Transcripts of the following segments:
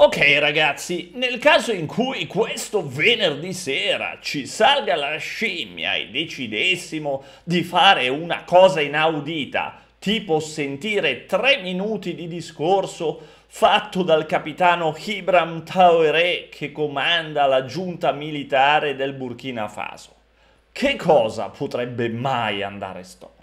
Ok ragazzi, nel caso in cui questo venerdì sera ci salga la scimmia e decidessimo di fare una cosa inaudita, tipo sentire tre minuti di discorso fatto dal capitano Ibram Taoré che comanda la giunta militare del Burkina Faso, che cosa potrebbe mai andare storto?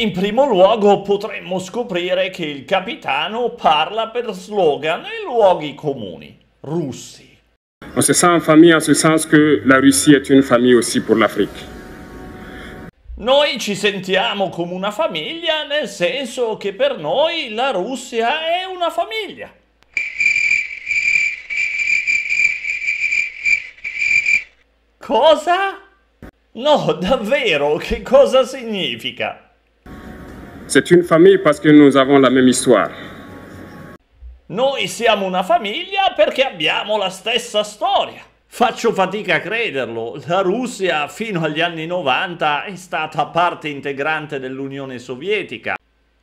In primo luogo potremmo scoprire che il capitano parla per slogan e luoghi comuni, russi. On se sent en famille en ce sens que la Russie est une famille aussi pour l'Afrique. Noi ci sentiamo come una famiglia nel senso che per noi la Russia è una famiglia. Cosa? No, davvero, che cosa significa? C'est une famille parce que nous avons la même histoire. Noi siamo una famiglia perché abbiamo la stessa storia. Faccio fatica a crederlo, la Russia fino agli anni 90 è stata parte integrante dell'Unione Sovietica,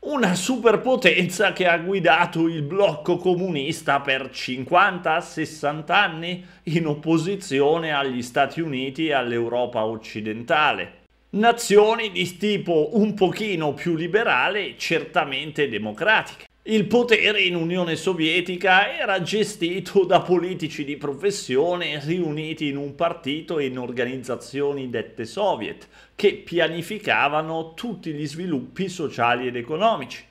una superpotenza che ha guidato il blocco comunista per 50-60 anni in opposizione agli Stati Uniti e all'Europa occidentale nazioni di tipo un pochino più liberale, certamente democratiche. Il potere in Unione Sovietica era gestito da politici di professione riuniti in un partito e in organizzazioni dette soviet, che pianificavano tutti gli sviluppi sociali ed economici.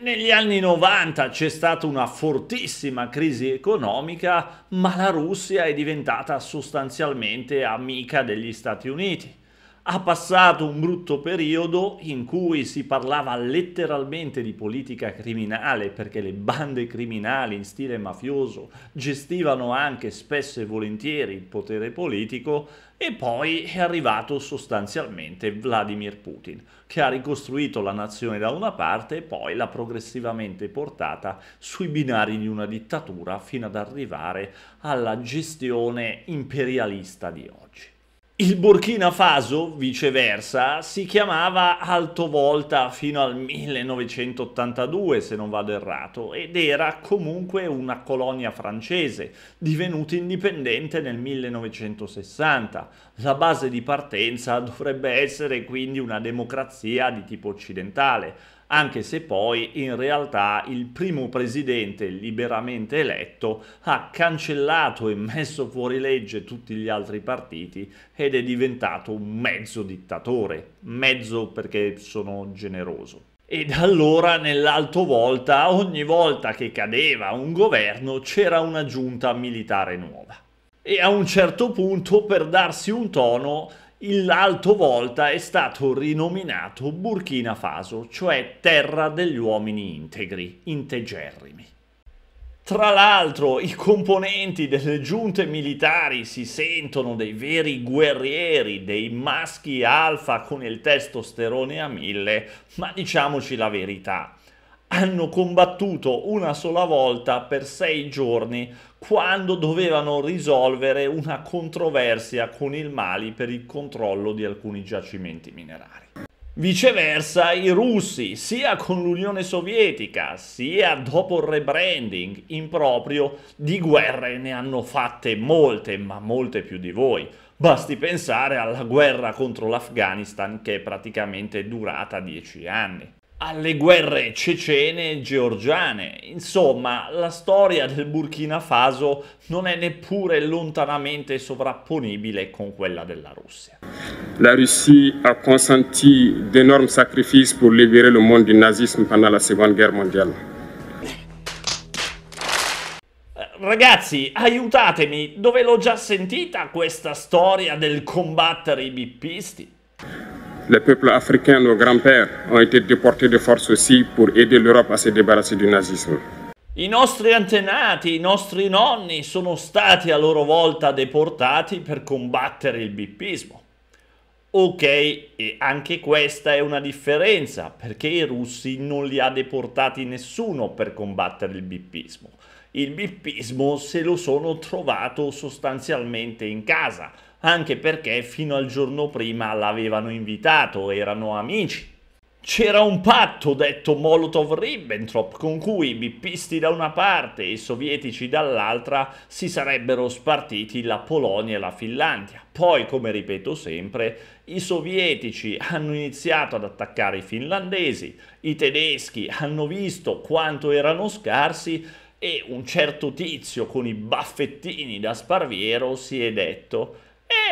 Negli anni 90 c'è stata una fortissima crisi economica, ma la Russia è diventata sostanzialmente amica degli Stati Uniti ha passato un brutto periodo in cui si parlava letteralmente di politica criminale perché le bande criminali in stile mafioso gestivano anche spesso e volentieri il potere politico e poi è arrivato sostanzialmente Vladimir Putin che ha ricostruito la nazione da una parte e poi l'ha progressivamente portata sui binari di una dittatura fino ad arrivare alla gestione imperialista di oggi. Il Burkina Faso, viceversa, si chiamava Altovolta fino al 1982, se non vado errato, ed era comunque una colonia francese, divenuta indipendente nel 1960. La base di partenza dovrebbe essere quindi una democrazia di tipo occidentale, anche se poi in realtà il primo presidente liberamente eletto ha cancellato e messo fuori legge tutti gli altri partiti ed è diventato un mezzo dittatore, mezzo perché sono generoso. E da allora nell'alto volta, ogni volta che cadeva un governo, c'era una giunta militare nuova. E a un certo punto, per darsi un tono, l'alto volta è stato rinominato Burkina Faso, cioè terra degli uomini integri, integerrimi. Tra l'altro i componenti delle giunte militari si sentono dei veri guerrieri, dei maschi alfa con il testosterone a mille, ma diciamoci la verità hanno combattuto una sola volta per sei giorni quando dovevano risolvere una controversia con il Mali per il controllo di alcuni giacimenti minerari. Viceversa, i russi, sia con l'Unione Sovietica, sia dopo il rebranding improprio, di guerre ne hanno fatte molte, ma molte più di voi. Basti pensare alla guerra contro l'Afghanistan che è praticamente durata dieci anni alle guerre cecene e georgiane. Insomma, la storia del Burkina Faso non è neppure lontanamente sovrapponibile con quella della Russia. La Russia ha consenti d'enormi sacrifici per liberare il mondo del nazismo durante la seconda guerra mondiale. Eh, ragazzi, aiutatemi, dove l'ho già sentita questa storia del combattere i bippisti? Les peuples africains, nos grands-pères, ont été déportés de force aussi pour aider l'Europe à se débarrasser du nazismo. I nostri antenati, i nostri nonni sono stati a loro volta deportati per combattere il bippismo. Ok, e anche questa è una differenza, perché i russi non li ha deportati nessuno per combattere il bippismo. Il bippismo se lo sono trovato sostanzialmente in casa, anche perché fino al giorno prima l'avevano invitato, erano amici. C'era un patto detto Molotov-Ribbentrop con cui i bippisti da una parte e i sovietici dall'altra si sarebbero spartiti la Polonia e la Finlandia. Poi, come ripeto sempre, i sovietici hanno iniziato ad attaccare i finlandesi, i tedeschi hanno visto quanto erano scarsi e un certo tizio con i baffettini da sparviero si è detto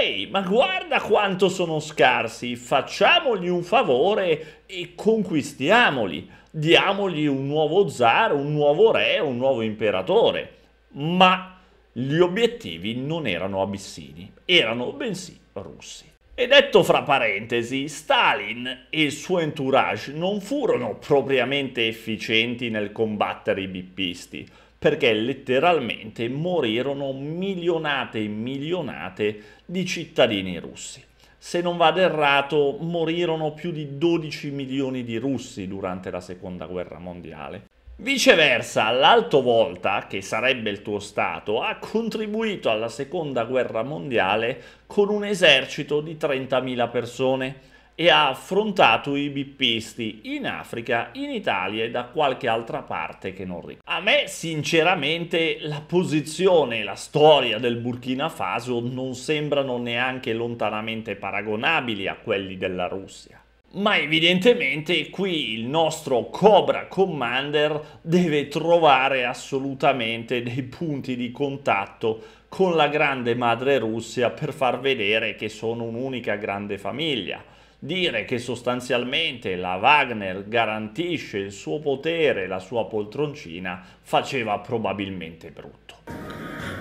ehi, ma guarda quanto sono scarsi, facciamogli un favore e conquistiamoli, diamogli un nuovo zar, un nuovo re, un nuovo imperatore. Ma gli obiettivi non erano abissini, erano bensì russi. E detto fra parentesi, Stalin e il suo entourage non furono propriamente efficienti nel combattere i bippisti, perché letteralmente morirono milionate e milionate di cittadini russi. Se non vado errato, morirono più di 12 milioni di russi durante la seconda guerra mondiale. Viceversa, l'Alto Volta, che sarebbe il tuo Stato, ha contribuito alla Seconda Guerra Mondiale con un esercito di 30.000 persone, e ha affrontato i bippisti in Africa, in Italia e da qualche altra parte che non ricordo. A me sinceramente la posizione e la storia del Burkina Faso non sembrano neanche lontanamente paragonabili a quelli della Russia. Ma evidentemente qui il nostro Cobra Commander deve trovare assolutamente dei punti di contatto con la grande madre Russia per far vedere che sono un'unica grande famiglia Dire che sostanzialmente la Wagner garantisce il suo potere, e la sua poltroncina, faceva probabilmente brutto.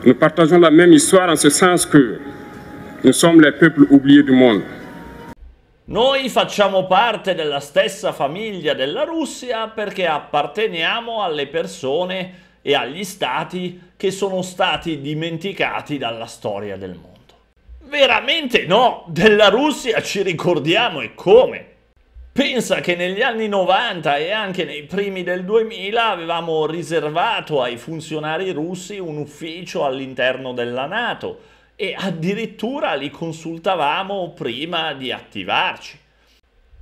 Nous partageons la même histoire en ce sens que nous sommes les peuples oubliés du monde. Noi facciamo parte della stessa famiglia della Russia perché apparteniamo alle persone e agli stati che sono stati dimenticati dalla storia del mondo. Veramente no! Della Russia ci ricordiamo e come! Pensa che negli anni 90 e anche nei primi del 2000 avevamo riservato ai funzionari russi un ufficio all'interno della Nato e addirittura li consultavamo prima di attivarci.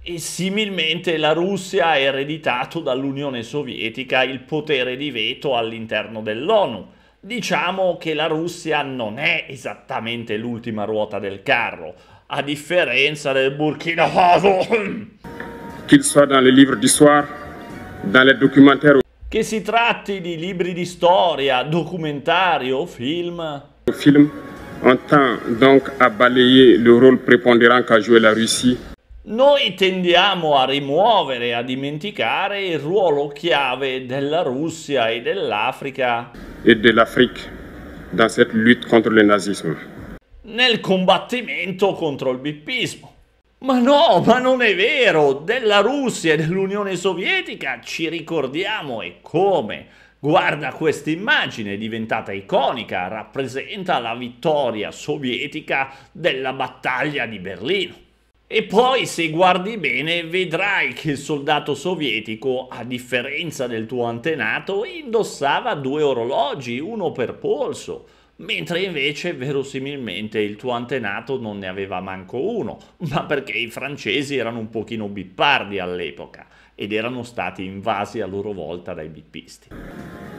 E similmente la Russia ha ereditato dall'Unione Sovietica il potere di veto all'interno dell'ONU diciamo che la Russia non è esattamente l'ultima ruota del carro, a differenza del Burkina Faso. Che si tratti di libri di storia, documentari o film. Film noi tendiamo a rimuovere, e a dimenticare il ruolo chiave della Russia e dell'Africa et de l'Afrique dans cette lutte contre le nazisme. Nel combattimento contro il bippismo. Ma no, ma non è vero! Della Russia e dell'Unione Sovietica ci ricordiamo e come. Guarda questa immagine, diventata iconica, rappresenta la vittoria sovietica della battaglia di Berlino. E poi se guardi bene vedrai che il soldato sovietico, a differenza del tuo antenato, indossava due orologi, uno per polso, mentre invece verosimilmente il tuo antenato non ne aveva manco uno, ma perché i francesi erano un pochino bippardi all'epoca ed erano stati invasi a loro volta dai bippisti.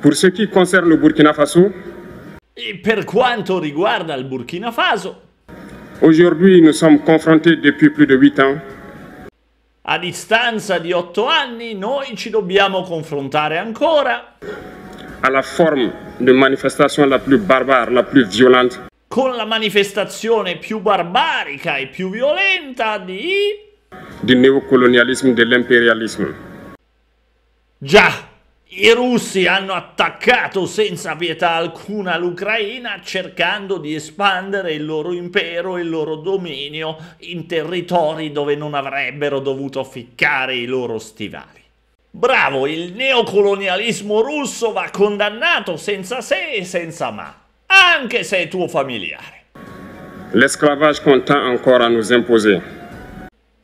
Pour ce qui concerne le Burkina Faso? E per quanto riguarda il Burkina Faso, Aujourd'hui, nous sommes confrontés depuis plus de huit ans. A distanza di otto anni, noi ci dobbiamo confrontare ancora. Alla forma di manifestazione la più barbara, la più violenta. Con la manifestazione più barbarica e più violenta di... Di neocolonialismo e dell'imperialismo. Già, i russi hanno attaccato senza pietà alcuna l'Ucraina cercando di espandere il loro impero e il loro dominio in territori dove non avrebbero dovuto ficcare i loro stivali. Bravo, il neocolonialismo russo va condannato senza se e senza ma, anche se è tuo familiare. L'esclavage continua ancora a nous imposer.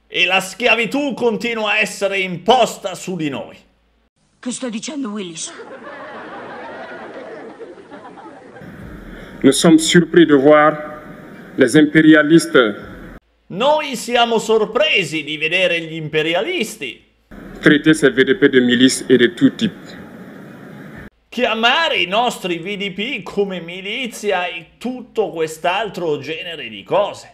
E la schiavitù continua a essere imposta su di noi. Che sta dicendo Willis Noi siamo surpris di vedere gli imperialisti. Noi siamo sorpresi di vedere gli imperialisti. Traiter ces VDP de milices et de tout type. Chiamare i nostri VDP come milizia e tutto quest'altro genere di cose.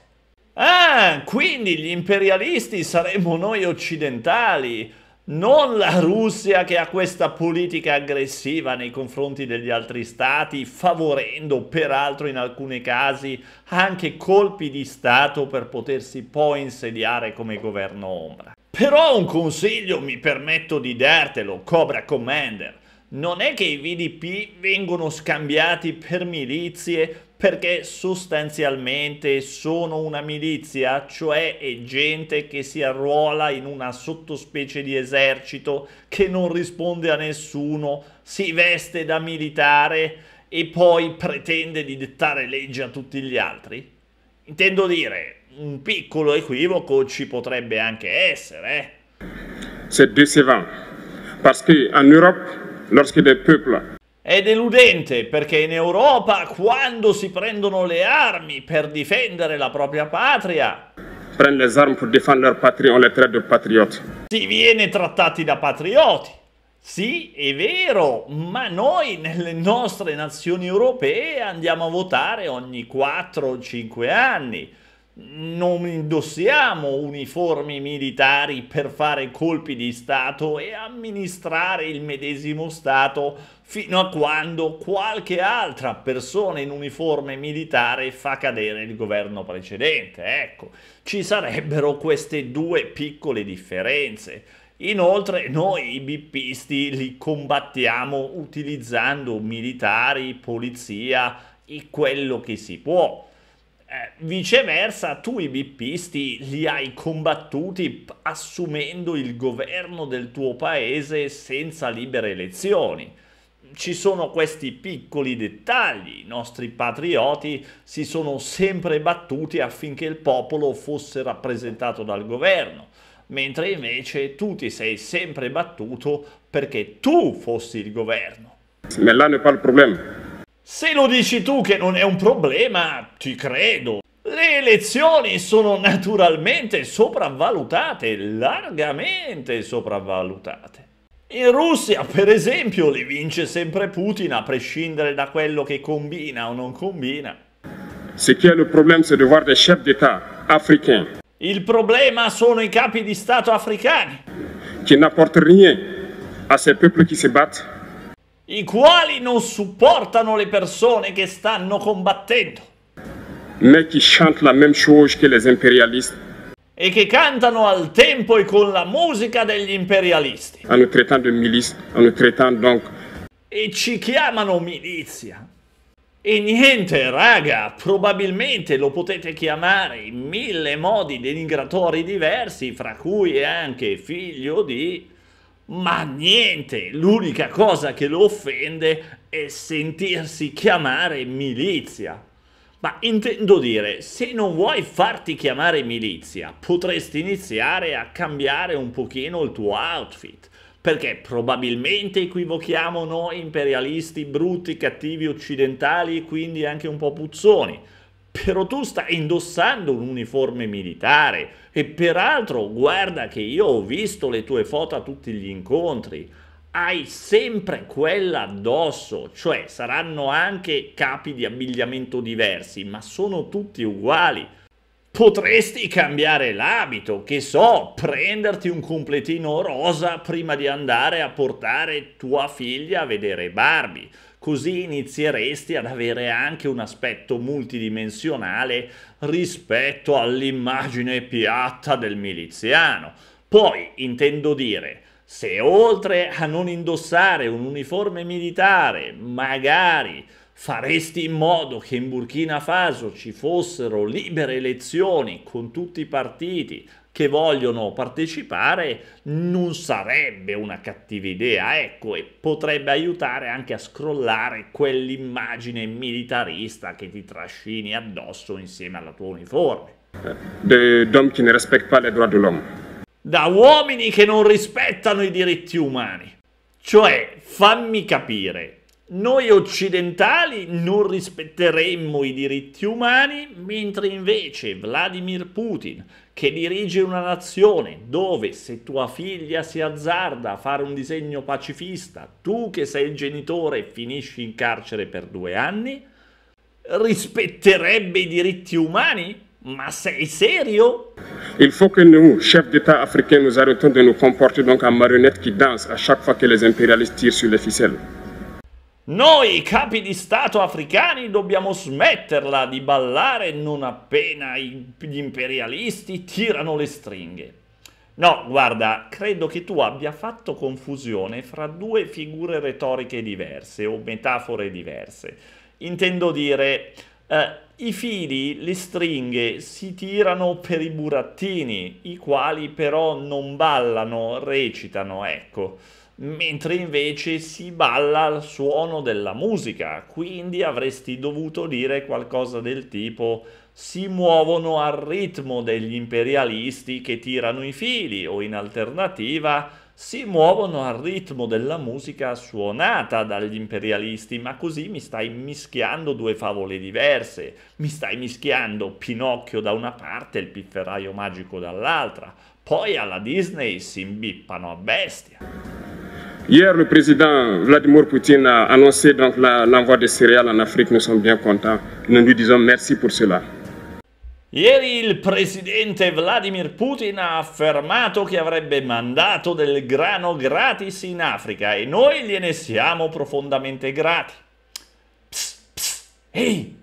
Ah, quindi gli imperialisti saremmo noi occidentali non la Russia che ha questa politica aggressiva nei confronti degli altri stati, favorendo peraltro in alcuni casi anche colpi di Stato per potersi poi insediare come governo ombra. Però un consiglio mi permetto di dartelo, Cobra Commander non è che i VDP vengono scambiati per milizie perché sostanzialmente sono una milizia, cioè è gente che si arruola in una sottospecie di esercito che non risponde a nessuno, si veste da militare e poi pretende di dettare legge a tutti gli altri? Intendo dire, un piccolo equivoco ci potrebbe anche essere. C'est eh. décevant, parce qu'en Europe, lorsque des peuples è deludente perché in Europa quando si prendono le armi per difendere la propria patria patri si viene trattati da patrioti sì, è vero, ma noi nelle nostre nazioni europee andiamo a votare ogni 4 o 5 anni non indossiamo uniformi militari per fare colpi di Stato e amministrare il medesimo Stato fino a quando qualche altra persona in uniforme militare fa cadere il governo precedente. Ecco, ci sarebbero queste due piccole differenze. Inoltre noi i bippisti li combattiamo utilizzando militari, polizia e quello che si può eh, viceversa, tu i bippisti li hai combattuti assumendo il governo del tuo paese senza libere elezioni. Ci sono questi piccoli dettagli, i nostri patrioti si sono sempre battuti affinché il popolo fosse rappresentato dal governo, mentre invece tu ti sei sempre battuto perché tu fossi il governo. Ma là non è il problema. Se lo dici tu che non è un problema, ti credo. Le elezioni sono naturalmente sopravvalutate, largamente sopravvalutate. In Russia, per esempio, le vince sempre Putin a prescindere da quello che combina o non combina. Il problema sono i capi di Stato africani. Qui n'apportent rien à ces peuples qui se battent i quali non supportano le persone che stanno combattendo. la même chose les E che cantano al tempo e con la musica degli imperialisti. E ci chiamano milizia. E niente, raga, probabilmente lo potete chiamare in mille modi denigratori diversi, fra cui anche figlio di ma niente, l'unica cosa che lo offende è sentirsi chiamare milizia. Ma intendo dire, se non vuoi farti chiamare milizia, potresti iniziare a cambiare un pochino il tuo outfit, perché probabilmente equivochiamo noi imperialisti brutti, cattivi, occidentali e quindi anche un po' puzzoni però tu stai indossando un uniforme militare e peraltro guarda che io ho visto le tue foto a tutti gli incontri, hai sempre quella addosso, cioè saranno anche capi di abbigliamento diversi, ma sono tutti uguali. Potresti cambiare l'abito, che so, prenderti un completino rosa prima di andare a portare tua figlia a vedere Barbie così inizieresti ad avere anche un aspetto multidimensionale rispetto all'immagine piatta del miliziano. Poi intendo dire, se oltre a non indossare un uniforme militare, magari faresti in modo che in Burkina Faso ci fossero libere elezioni con tutti i partiti, che vogliono partecipare, non sarebbe una cattiva idea, ecco, e potrebbe aiutare anche a scrollare quell'immagine militarista che ti trascini addosso insieme alla tua uniforme. D'homme qui ne respecte pas les droits de Da uomini che non rispettano i diritti umani. Cioè, fammi capire, noi occidentali non rispetteremmo i diritti umani, mentre invece Vladimir Putin, che dirige una nazione dove se tua figlia si azzarda a fare un disegno pacifista, tu che sei il genitore finisci in carcere per due anni, rispetterebbe i diritti umani? Ma sei serio? Il faut que nous, chefs d'État africains, nous arrêtons de nous comporter donc en marionnette qui danse à chaque fois que les impérialistes tirent sur les ficelles. Noi capi di Stato africani dobbiamo smetterla di ballare non appena gli imperialisti tirano le stringhe. No, guarda, credo che tu abbia fatto confusione fra due figure retoriche diverse o metafore diverse. Intendo dire, eh, i fili, le stringhe si tirano per i burattini, i quali però non ballano, recitano, ecco mentre invece si balla al suono della musica, quindi avresti dovuto dire qualcosa del tipo si muovono al ritmo degli imperialisti che tirano i fili o in alternativa si muovono al ritmo della musica suonata dagli imperialisti, ma così mi stai mischiando due favole diverse, mi stai mischiando Pinocchio da una parte e il pifferaio magico dall'altra, poi alla Disney si imbippano a bestia. Hier, le président Vladimir Poutine a annoncé l'envoi des céréales en Afrique. Nous sommes bien contents. Nous lui disons merci pour cela. Ieri il presidente Vladimir Putin ha affermato che avrebbe mandato del grano gratis in Africa e noi gliene siamo profondamente grati. Psst, psst, ehi,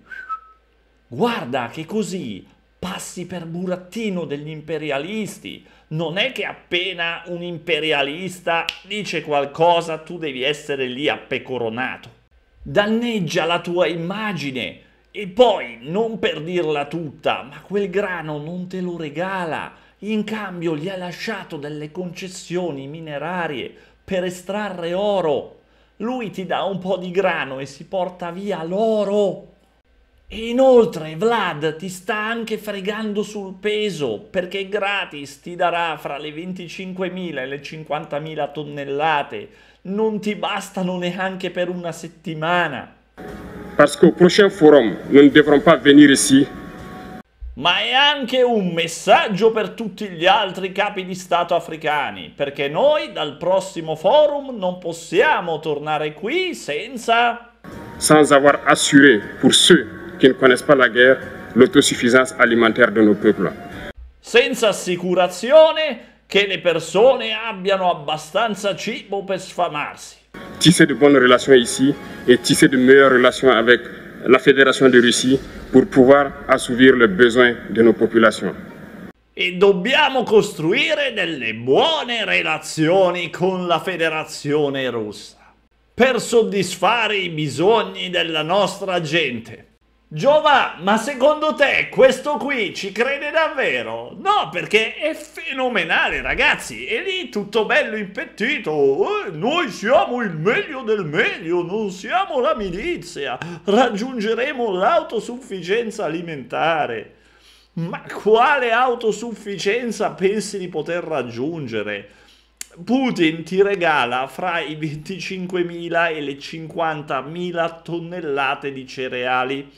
guarda che così passi per burattino degli imperialisti, non è che appena un imperialista dice qualcosa tu devi essere lì appecoronato. Danneggia la tua immagine e poi, non per dirla tutta, ma quel grano non te lo regala. In cambio gli ha lasciato delle concessioni minerarie per estrarre oro. Lui ti dà un po' di grano e si porta via l'oro. E inoltre Vlad ti sta anche fregando sul peso perché gratis ti darà fra le 25.000 e le 50.000 tonnellate, non ti bastano neanche per una settimana. Parce qu'au prossimo forum, non ne devrons pas venir ici. Ma è anche un messaggio per tutti gli altri capi di Stato africani, perché noi dal prossimo forum non possiamo tornare qui senza... Senza aver assuré pour ceux qui ne connaissent pas la guerre, l'autosuffisance alimentaire de nos peuples. Senza assicurazione che le persone abbiano abbastanza cibo per sfamarsi. Tisser de bonnes relations ici et tisser de meilleures relations avec la Fédération de Russie pour pouvoir assouvir les besoins de nos populations. E dobbiamo costruire delle buone relazioni con la Federazione Russa per soddisfare i bisogni della nostra gente. Giova, ma secondo te questo qui ci crede davvero? No, perché è fenomenale, ragazzi. E lì tutto bello impettito. Eh, noi siamo il meglio del meglio, non siamo la milizia. Raggiungeremo l'autosufficienza alimentare. Ma quale autosufficienza pensi di poter raggiungere? Putin ti regala fra i 25.000 e le 50.000 tonnellate di cereali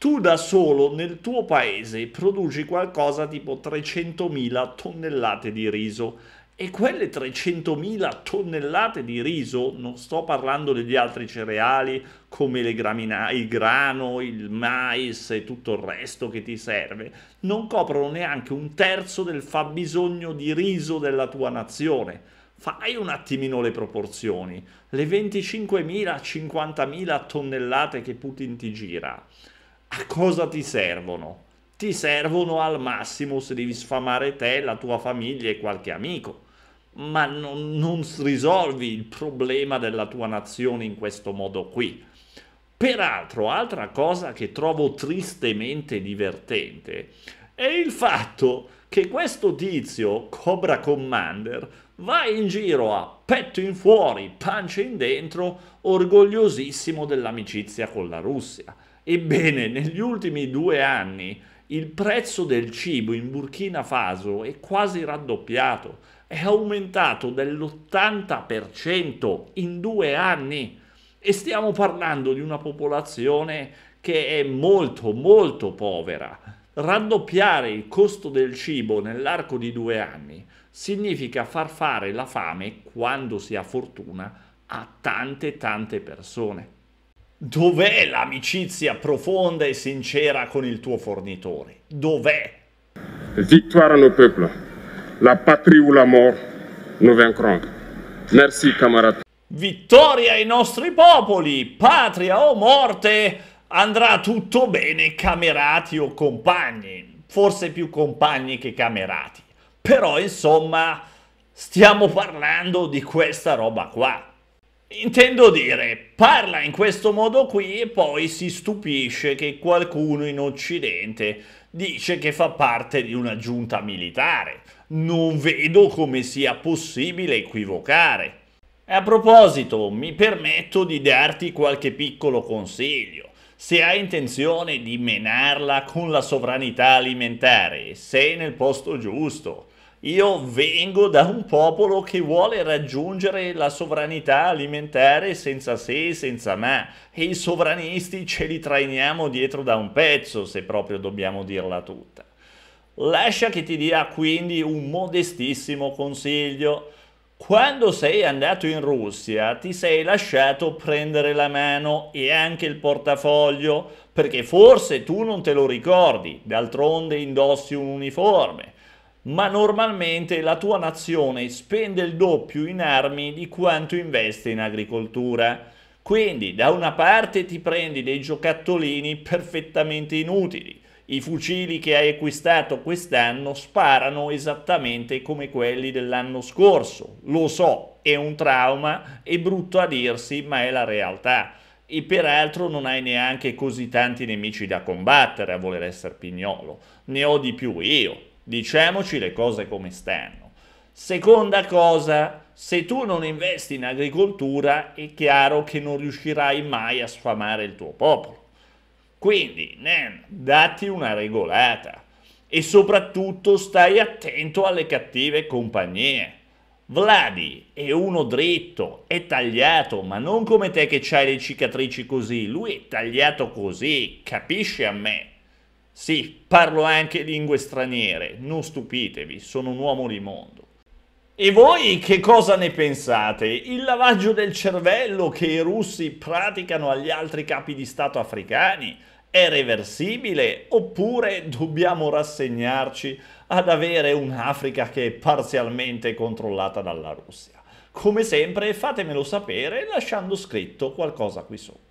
tu da solo nel tuo paese produci qualcosa tipo 300.000 tonnellate di riso e quelle 300.000 tonnellate di riso, non sto parlando degli altri cereali come le gramina- il grano, il mais e tutto il resto che ti serve, non coprono neanche un terzo del fabbisogno di riso della tua nazione fai un attimino le proporzioni, le 25.000-50.000 tonnellate che Putin ti gira a cosa ti servono? Ti servono al massimo se devi sfamare te, la tua famiglia e qualche amico, ma non, non risolvi il problema della tua nazione in questo modo qui. Peraltro, altra cosa che trovo tristemente divertente è il fatto che questo tizio, Cobra Commander, va in giro a petto in fuori, pancia in dentro, orgogliosissimo dell'amicizia con la Russia. Ebbene, negli ultimi due anni il prezzo del cibo in Burkina Faso è quasi raddoppiato, è aumentato dell'80% in due anni e stiamo parlando di una popolazione che è molto molto povera. Raddoppiare il costo del cibo nell'arco di due anni significa far fare la fame, quando si ha fortuna, a tante tante persone. Dov'è l'amicizia profonda e sincera con il tuo fornitore? Dov'è? Victoire nos peuples. La patrie ou la mort, nous vaincrons. Merci, camarade. Vittoria ai nostri popoli, patria o morte, andrà tutto bene, camerati o compagni. Forse più compagni che camerati. Però, insomma, stiamo parlando di questa roba qua. Intendo dire, parla in questo modo qui e poi si stupisce che qualcuno in Occidente dice che fa parte di una giunta militare. Non vedo come sia possibile equivocare. E a proposito, mi permetto di darti qualche piccolo consiglio. Se hai intenzione di menarla con la sovranità alimentare, sei nel posto giusto io vengo da un popolo che vuole raggiungere la sovranità alimentare senza se e senza ma e i sovranisti ce li trainiamo dietro da un pezzo, se proprio dobbiamo dirla tutta. Lascia che ti dia quindi un modestissimo consiglio. Quando sei andato in Russia ti sei lasciato prendere la mano e anche il portafoglio, perché forse tu non te lo ricordi, d'altronde indossi un uniforme ma normalmente la tua nazione spende il doppio in armi di quanto investe in agricoltura. Quindi da una parte ti prendi dei giocattolini perfettamente inutili, i fucili che hai acquistato quest'anno sparano esattamente come quelli dell'anno scorso. Lo so, è un trauma, è brutto a dirsi, ma è la realtà. E peraltro non hai neanche così tanti nemici da combattere a voler essere pignolo. Ne ho di più io, Diciamoci le cose come stanno. Seconda cosa, se tu non investi in agricoltura è chiaro che non riuscirai mai a sfamare il tuo popolo. Quindi, Nen, datti una regolata e soprattutto stai attento alle cattive compagnie. Vladi è uno dritto, è tagliato, ma non come te che hai le cicatrici così, lui è tagliato così, capisci a me. Sì, parlo anche lingue straniere, non stupitevi, sono un uomo di mondo. E voi che cosa ne pensate? Il lavaggio del cervello che i russi praticano agli altri capi di Stato africani è reversibile oppure dobbiamo rassegnarci ad avere un'Africa che è parzialmente controllata dalla Russia? Come sempre fatemelo sapere lasciando scritto qualcosa qui sotto.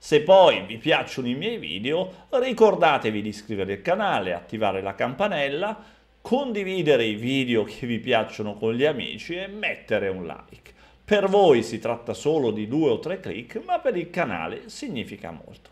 Se poi vi piacciono i miei video, ricordatevi di iscrivervi al canale, attivare la campanella, condividere i video che vi piacciono con gli amici e mettere un like. Per voi si tratta solo di due o tre click, ma per il canale significa molto.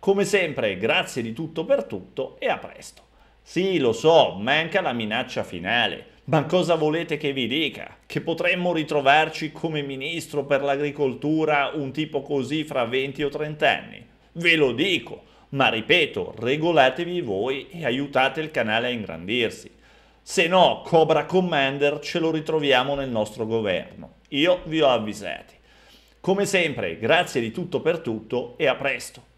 Come sempre, grazie di tutto per tutto e a presto. Sì, lo so, manca la minaccia finale. Ma cosa volete che vi dica? Che potremmo ritrovarci come ministro per l'agricoltura un tipo così fra 20 o 30 anni? Ve lo dico, ma ripeto, regolatevi voi e aiutate il canale a ingrandirsi. Se no, Cobra Commander ce lo ritroviamo nel nostro governo. Io vi ho avvisati. Come sempre, grazie di tutto per tutto e a presto.